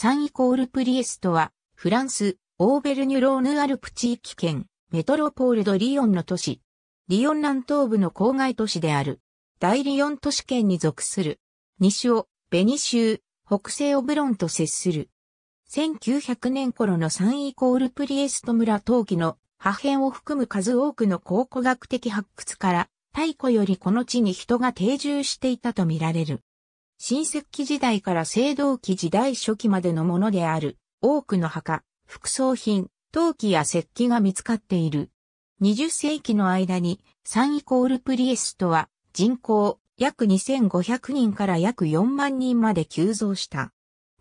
サンイコールプリエストは、フランス、オーベルニュローヌアルプ地域圏、メトロポールドリヨンの都市。リヨン南東部の郊外都市である。大リヨン都市圏に属する。西を、ベニ州、北西オブロンと接する。1900年頃のサンイコールプリエスト村陶器の破片を含む数多くの考古学的発掘から、太古よりこの地に人が定住していたとみられる。新石器時代から青銅器時代初期までのものである、多くの墓、副葬品、陶器や石器が見つかっている。20世紀の間に、サンイコールプリエストは、人口約2500人から約4万人まで急増した。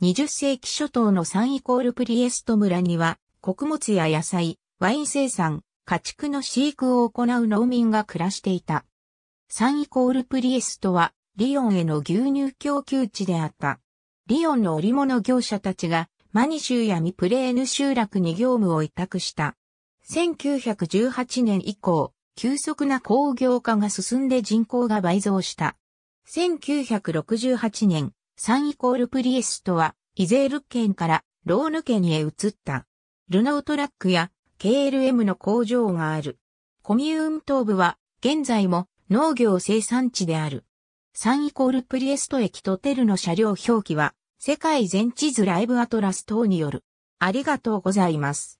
20世紀初頭のサンイコールプリエスト村には、穀物や野菜、ワイン生産、家畜の飼育を行う農民が暮らしていた。サンイコールプリエストはリヨンへの牛乳供給地であった。リヨンの織物業者たちがマニシューやミプレーヌ集落に業務を委託した。1918年以降、急速な工業化が進んで人口が倍増した。1968年、サンイコールプリエストは、イゼール県からローヌ県へ移った。ルノートラックや KLM の工場がある。コミューン東部は、現在も農業生産地である。3イコールプリエスト駅とテルの車両表記は、世界全地図ライブアトラス等による。ありがとうございます。